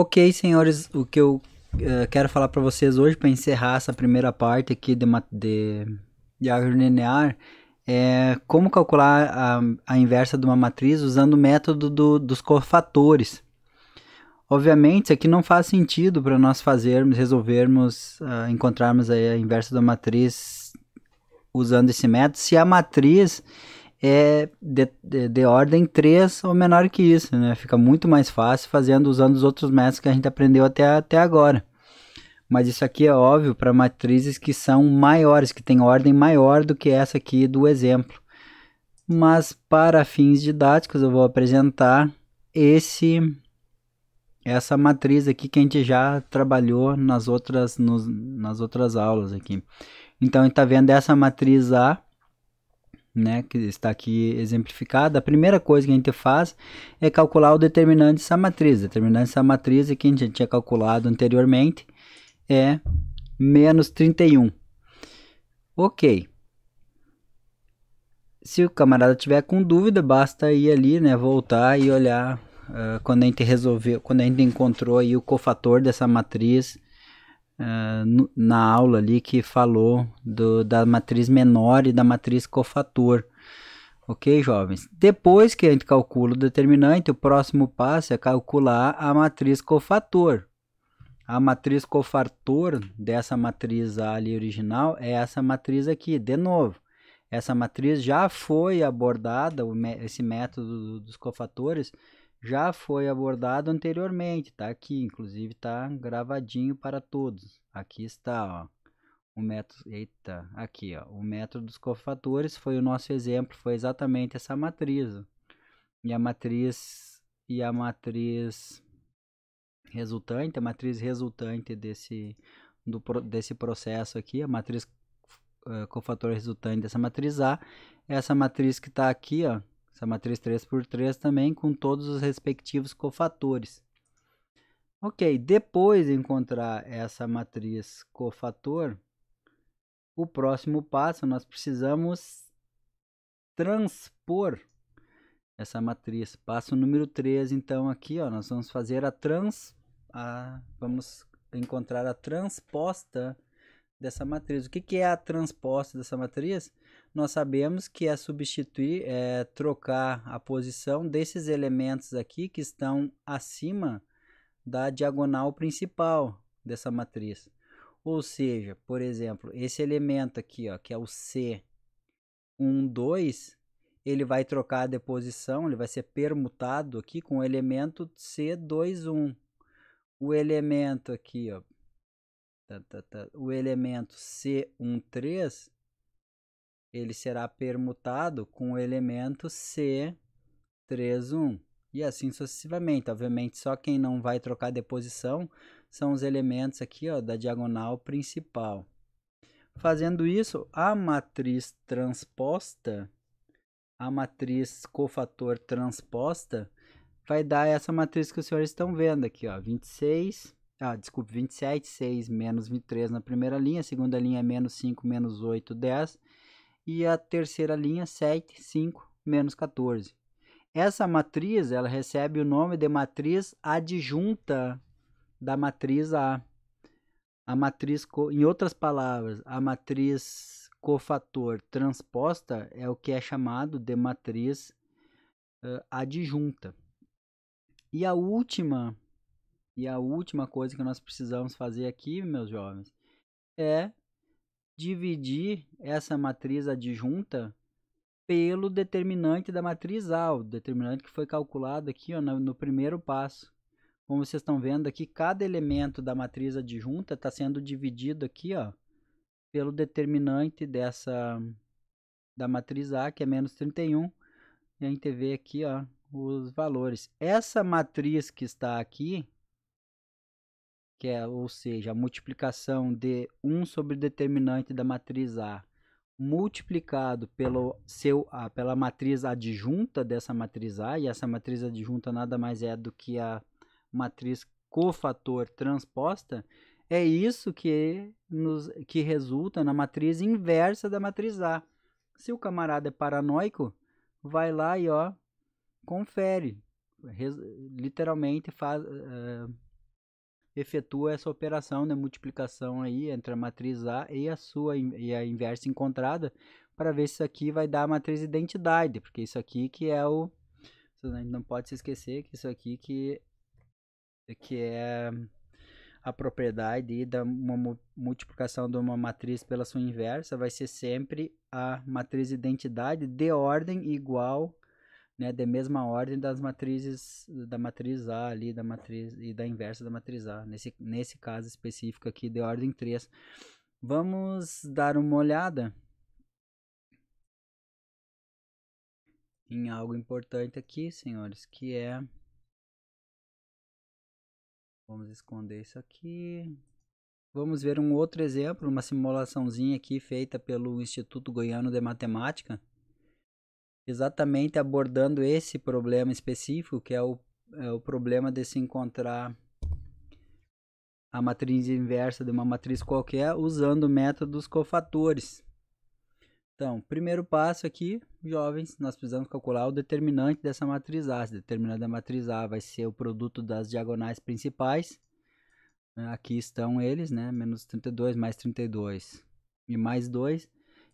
Ok, senhores, o que eu uh, quero falar para vocês hoje para encerrar essa primeira parte aqui de, de, de árvore linear é como calcular a, a inversa de uma matriz usando o método do, dos cofatores. Obviamente, isso aqui não faz sentido para nós fazermos, resolvermos, uh, encontrarmos a inversa da matriz usando esse método, se a matriz é de, de, de, ordem 3 ou menor que isso, né? Fica muito mais fácil fazendo usando os outros métodos que a gente aprendeu até, até agora. Mas isso aqui é óbvio para matrizes que são maiores, que têm ordem maior do que essa aqui do exemplo. Mas para fins didáticos eu vou apresentar esse essa matriz aqui que a gente já trabalhou nas outras, nos, nas outras aulas aqui. Então a gente está vendo essa matriz A, né, que está aqui exemplificada, a primeira coisa que a gente faz é calcular o determinante dessa matriz. O determinante dessa matriz que a gente tinha calculado anteriormente é menos 31. Ok. Se o camarada tiver com dúvida, basta ir ali, né, voltar e olhar uh, quando a gente resolveu, quando a gente encontrou aí o cofator dessa matriz na aula ali que falou do, da matriz menor e da matriz cofator. Ok, jovens? Depois que a gente calcula o determinante, o próximo passo é calcular a matriz cofator. A matriz cofator dessa matriz A ali original é essa matriz aqui, de novo. essa matriz já foi abordada, esse método dos cofatores já foi abordado anteriormente, tá aqui, inclusive tá gravadinho para todos. Aqui está, ó. O método, eita, aqui, ó, o método dos cofatores foi o nosso exemplo, foi exatamente essa matriz. Ó. E a matriz e a matriz resultante, a matriz resultante desse do, desse processo aqui, a matriz uh, cofator resultante dessa matriz A, é essa matriz que está aqui, ó, essa matriz 3 por 3 também, com todos os respectivos cofatores. Ok, depois de encontrar essa matriz cofator, o próximo passo nós precisamos transpor essa matriz. Passo número 3, então aqui, ó, nós vamos fazer a trans a, vamos encontrar a transposta dessa matriz. O que, que é a transposta dessa matriz? Nós sabemos que é substituir, é trocar a posição desses elementos aqui que estão acima da diagonal principal dessa matriz. Ou seja, por exemplo, esse elemento aqui, ó, que é o C12, ele vai trocar a deposição, ele vai ser permutado aqui com o elemento C21. O elemento aqui, ó, Tá, tá, tá. o elemento C13 ele será permutado com o elemento C31 e assim sucessivamente. Obviamente, só quem não vai trocar de posição são os elementos aqui ó, da diagonal principal. Fazendo isso, a matriz transposta, a matriz cofator transposta, vai dar essa matriz que os senhores estão vendo aqui, ó, 26 ah, desculpe, 27, 6 menos 23 na primeira linha, a segunda linha é menos 5, menos 8, 10. E a terceira linha, 7, 5, menos 14. Essa matriz, ela recebe o nome de matriz adjunta da matriz A. A matriz, em outras palavras, a matriz cofator transposta é o que é chamado de matriz uh, adjunta. E a última e a última coisa que nós precisamos fazer aqui, meus jovens, é dividir essa matriz adjunta pelo determinante da matriz A, o determinante que foi calculado aqui ó, no, primeiro passo. Como vocês estão vendo aqui, cada elemento da matriz adjunta está sendo dividido aqui ó, pelo determinante dessa da matriz A, que é menos 31. E a gente vê aqui ó, os valores. Essa matriz que está aqui, que é, ou seja, a multiplicação de 1 sobre o determinante da matriz A, multiplicado pelo seu, a, pela matriz adjunta dessa matriz A, e essa matriz adjunta nada mais é do que a matriz cofator transposta, é isso que, nos, que resulta na matriz inversa da matriz A. Se o camarada é paranoico, vai lá e ó, confere. Res, literalmente faz. Uh, efetua essa operação de né, multiplicação aí entre a matriz A e a sua e a inversa encontrada para ver se isso aqui vai dar a matriz identidade, porque isso aqui que é o não pode se esquecer que isso aqui que que é a propriedade da uma multiplicação de uma matriz pela sua inversa vai ser sempre a matriz identidade de ordem igual né, da mesma ordem das matrizes da matriz A ali, da matriz e da inversa da matriz A, nesse, nesse caso específico aqui de ordem 3. Vamos dar uma olhada em algo importante aqui, senhores, que é Vamos esconder isso aqui. Vamos ver um outro exemplo, uma simulaçãozinha aqui feita pelo Instituto Goiano de Matemática exatamente abordando esse problema específico, que é o, é o problema de se encontrar a matriz inversa de uma matriz qualquer usando métodos cofatores. Então, primeiro passo aqui, jovens, nós precisamos calcular o determinante dessa matriz A. Se determinante da matriz A vai ser o produto das diagonais principais. Aqui estão eles, né? Menos 32 mais 32 e mais 2.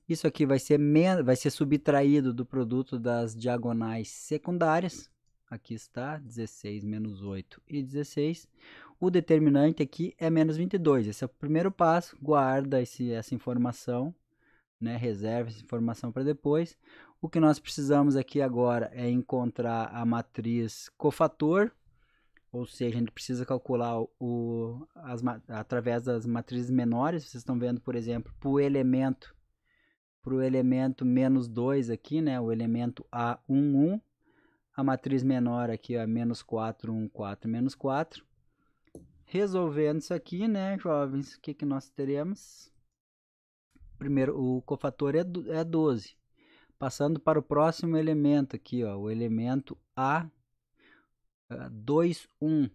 Isso aqui vai ser, vai ser subtraído do produto das diagonais secundárias. Aqui está, 16 menos 8 e 16. O determinante aqui é menos 22. Esse é o primeiro passo. Guarda esse, essa informação, né? reserva essa informação para depois. O que nós precisamos aqui agora é encontrar a matriz cofator, ou seja, a gente precisa calcular o, as, através das matrizes menores. Vocês estão vendo, por exemplo, por elemento para o elemento menos 2 aqui, né, o elemento A11, a matriz menor aqui é menos 4, 1, 4, menos 4. Resolvendo isso aqui, né, jovens, o que, que nós teremos? Primeiro, o cofator é, do, é 12. Passando para o próximo elemento aqui, ó, o elemento A, 2, ah, 1.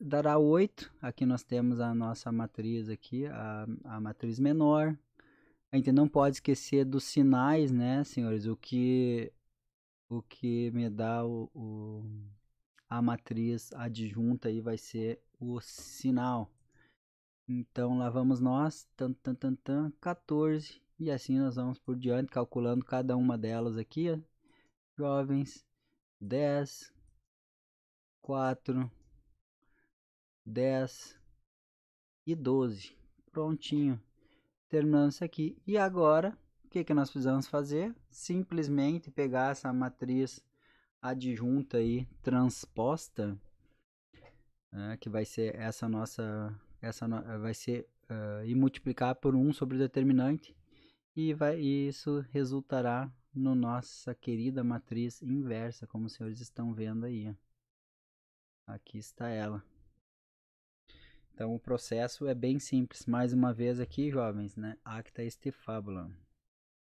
Dará 8. Aqui nós temos a nossa matriz aqui, a, a matriz menor a gente não pode esquecer dos sinais, né, senhores? O que o que me dá o, o, a matriz adjunta aí vai ser o sinal. Então lá vamos nós, tan, tan, tan, tan, 14 e assim nós vamos por diante calculando cada uma delas aqui, ó. jovens, 10 4 10 e 12. Prontinho terminando isso aqui. E agora, o que, que nós precisamos fazer? Simplesmente pegar essa matriz adjunta aí, transposta, né, que vai ser essa nossa, essa no, vai ser, uh, e multiplicar por 1 sobre o determinante, e, vai, isso resultará na no nossa querida matriz inversa, como os senhores estão vendo aí. Aqui está ela. Então o processo é bem simples. Mais uma vez aqui, jovens, né? Acta est fabula.